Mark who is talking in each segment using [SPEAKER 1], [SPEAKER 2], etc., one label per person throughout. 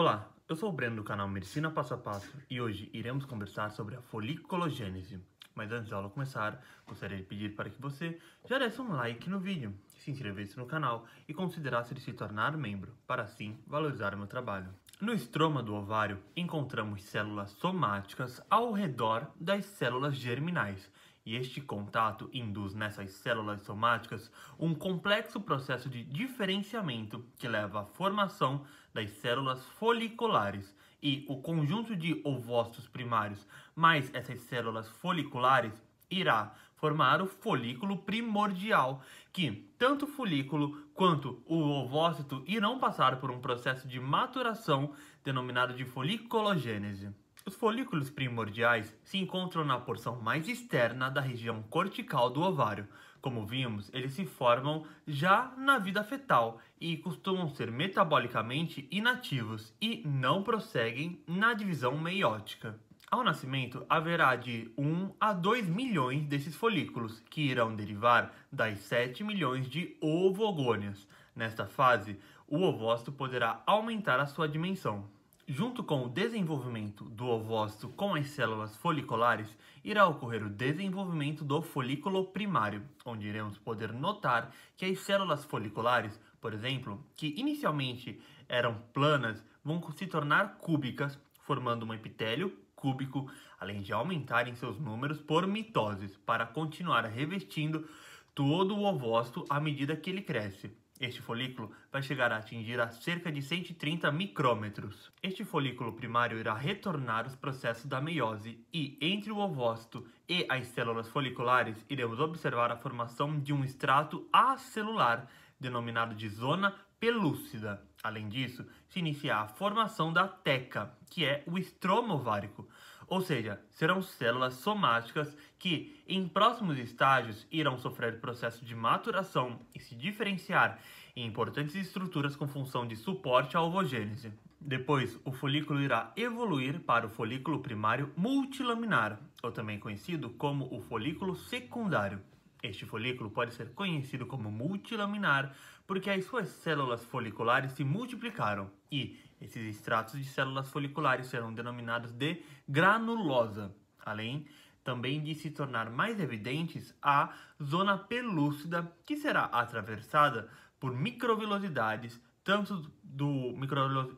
[SPEAKER 1] Olá, eu sou o Breno do canal Medicina Passo a Passo e hoje iremos conversar sobre a foliculogênese. Mas antes da aula começar, gostaria de pedir para que você já desse um like no vídeo, se inscrevesse no canal e considerasse de se tornar membro, para assim valorizar o meu trabalho. No estroma do ovário, encontramos células somáticas ao redor das células germinais, e este contato induz nessas células somáticas um complexo processo de diferenciamento que leva à formação das células foliculares e o conjunto de ovócitos primários mais essas células foliculares irá formar o folículo primordial, que tanto o folículo quanto o ovócito irão passar por um processo de maturação denominado de foliculogênese. Os folículos primordiais se encontram na porção mais externa da região cortical do ovário. Como vimos, eles se formam já na vida fetal e costumam ser metabolicamente inativos e não prosseguem na divisão meiótica. Ao nascimento, haverá de 1 a 2 milhões desses folículos, que irão derivar das 7 milhões de ovogônias. Nesta fase, o ovócito poderá aumentar a sua dimensão. Junto com o desenvolvimento do ovócito com as células foliculares, irá ocorrer o desenvolvimento do folículo primário, onde iremos poder notar que as células foliculares, por exemplo, que inicialmente eram planas, vão se tornar cúbicas, formando um epitélio cúbico, além de aumentarem seus números por mitoses, para continuar revestindo todo o ovócito à medida que ele cresce. Este folículo vai chegar a atingir a cerca de 130 micrômetros. Este folículo primário irá retornar os processos da meiose e, entre o ovócito e as células foliculares, iremos observar a formação de um extrato acelular, denominado de zona pelúcida. Além disso, se inicia a formação da teca, que é o estroma ovárico. Ou seja, serão células somáticas que, em próximos estágios, irão sofrer processo de maturação e se diferenciar em importantes estruturas com função de suporte à ovogênese. Depois, o folículo irá evoluir para o folículo primário multilaminar, ou também conhecido como o folículo secundário. Este folículo pode ser conhecido como multilaminar porque as suas células foliculares se multiplicaram e esses extratos de células foliculares serão denominados de granulosa, além também de se tornar mais evidentes a zona pelúcida, que será atravessada por microvelosidades, tanto do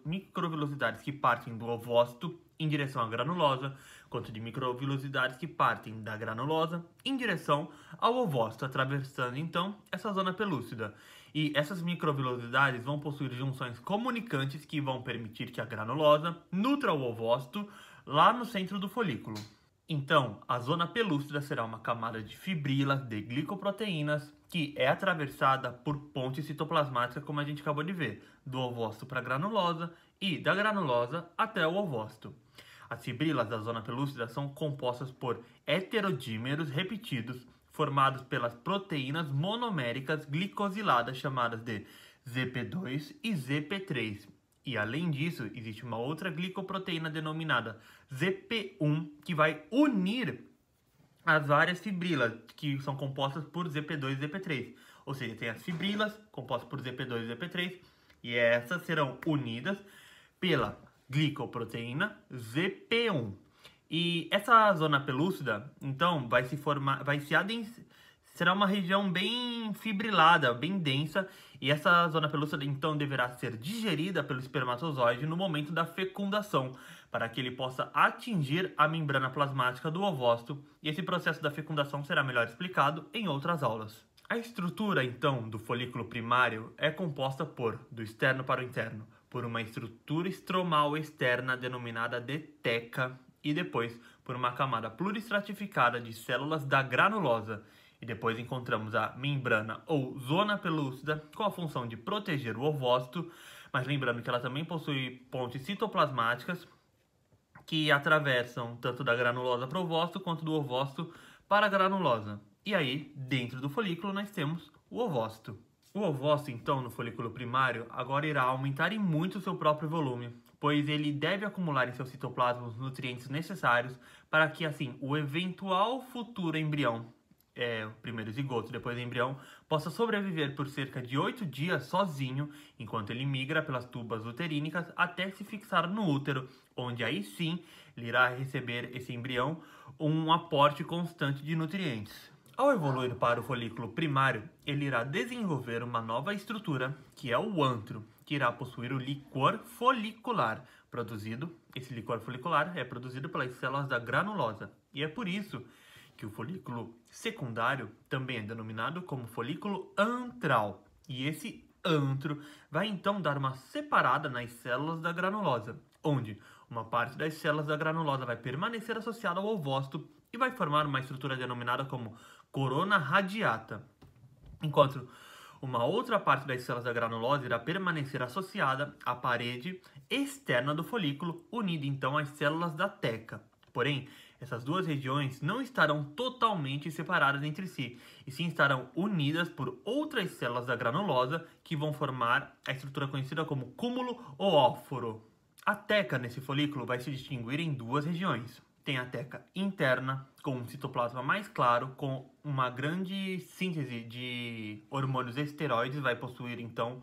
[SPEAKER 1] microvelocidades que partem do ovócito em direção à granulosa, quanto de microvilosidades que partem da granulosa em direção ao ovócito, atravessando então essa zona pelúcida. E essas microvilosidades vão possuir junções comunicantes que vão permitir que a granulosa nutra o ovócito lá no centro do folículo. Então, a zona pelúcida será uma camada de fibrilas de glicoproteínas que é atravessada por ponte citoplasmática, como a gente acabou de ver, do ovócito para a granulosa e da granulosa até o ovócito. As fibrilas da zona pelúcida são compostas por heterodímeros repetidos, formados pelas proteínas monoméricas glicosiladas chamadas de ZP2 e ZP3. E além disso, existe uma outra glicoproteína denominada ZP1 que vai unir as várias fibrilas que são compostas por ZP2 e ZP3. Ou seja, tem as fibrilas compostas por ZP2 e ZP3 e essas serão unidas pela glicoproteína zp 1 E essa zona pelúcida, então, vai se formar, vai se adensar, será uma região bem fibrilada, bem densa, e essa zona pelúcida então deverá ser digerida pelo espermatozoide no momento da fecundação, para que ele possa atingir a membrana plasmática do ovócito, e esse processo da fecundação será melhor explicado em outras aulas. A estrutura então do folículo primário é composta por do externo para o interno por uma estrutura estromal externa denominada de teca e depois por uma camada pluristratificada de células da granulosa. E depois encontramos a membrana ou zona pelúcida com a função de proteger o ovócito, mas lembrando que ela também possui pontes citoplasmáticas que atravessam tanto da granulosa para o ovócito quanto do ovócito para a granulosa. E aí, dentro do folículo, nós temos o ovócito. O ovócito, então, no folículo primário, agora irá aumentar em muito o seu próprio volume, pois ele deve acumular em seu citoplasma os nutrientes necessários para que, assim, o eventual futuro embrião, é, primeiro zigoto, depois embrião, possa sobreviver por cerca de oito dias sozinho, enquanto ele migra pelas tubas uterínicas até se fixar no útero, onde aí sim ele irá receber esse embrião um aporte constante de nutrientes. Ao evoluir para o folículo primário, ele irá desenvolver uma nova estrutura, que é o antro, que irá possuir o licor folicular produzido. Esse licor folicular é produzido pelas células da granulosa, e é por isso que o folículo secundário também é denominado como folículo antral. E esse antro vai então dar uma separada nas células da granulosa onde uma parte das células da granulosa vai permanecer associada ao ovócito e vai formar uma estrutura denominada como corona radiata, enquanto uma outra parte das células da granulosa irá permanecer associada à parede externa do folículo, unida então às células da teca. Porém, essas duas regiões não estarão totalmente separadas entre si, e sim estarão unidas por outras células da granulosa que vão formar a estrutura conhecida como cúmulo ou óforo. A teca nesse folículo vai se distinguir em duas regiões. Tem a teca interna, com um citoplasma mais claro, com uma grande síntese de hormônios esteroides, vai possuir então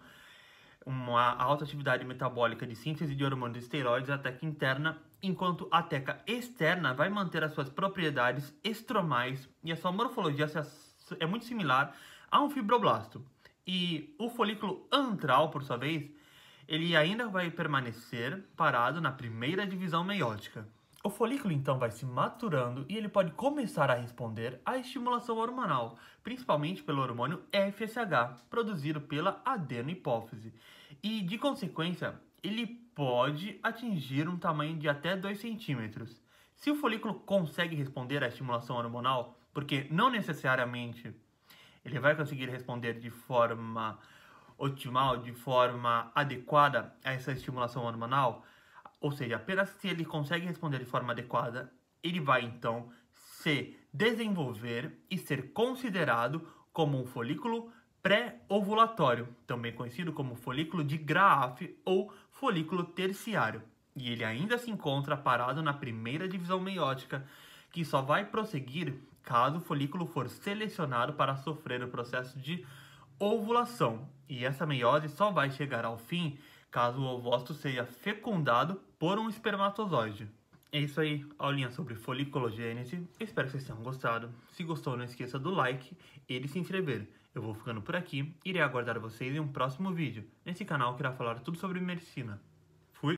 [SPEAKER 1] uma alta atividade metabólica de síntese de hormônios esteroides, a teca interna, enquanto a teca externa vai manter as suas propriedades estromais e a sua morfologia é muito similar a um fibroblasto. E o folículo antral, por sua vez, ele ainda vai permanecer parado na primeira divisão meiótica. O folículo então vai se maturando e ele pode começar a responder à estimulação hormonal, principalmente pelo hormônio FSH, produzido pela adenohipófise. E de consequência, ele pode atingir um tamanho de até 2 centímetros. Se o folículo consegue responder à estimulação hormonal, porque não necessariamente ele vai conseguir responder de forma otimal de forma adequada a essa estimulação hormonal, ou seja, apenas se ele consegue responder de forma adequada, ele vai então se desenvolver e ser considerado como um folículo pré-ovulatório, também conhecido como folículo de Graaf ou folículo terciário. E ele ainda se encontra parado na primeira divisão meiótica, que só vai prosseguir caso o folículo for selecionado para sofrer o processo de ovulação, e essa meiose só vai chegar ao fim caso o ovócito seja fecundado por um espermatozoide. É isso aí, aulinha sobre foliculogênese. Espero que vocês tenham gostado. Se gostou, não esqueça do like e de se inscrever. Eu vou ficando por aqui, irei aguardar vocês em um próximo vídeo, nesse canal que irá falar tudo sobre medicina.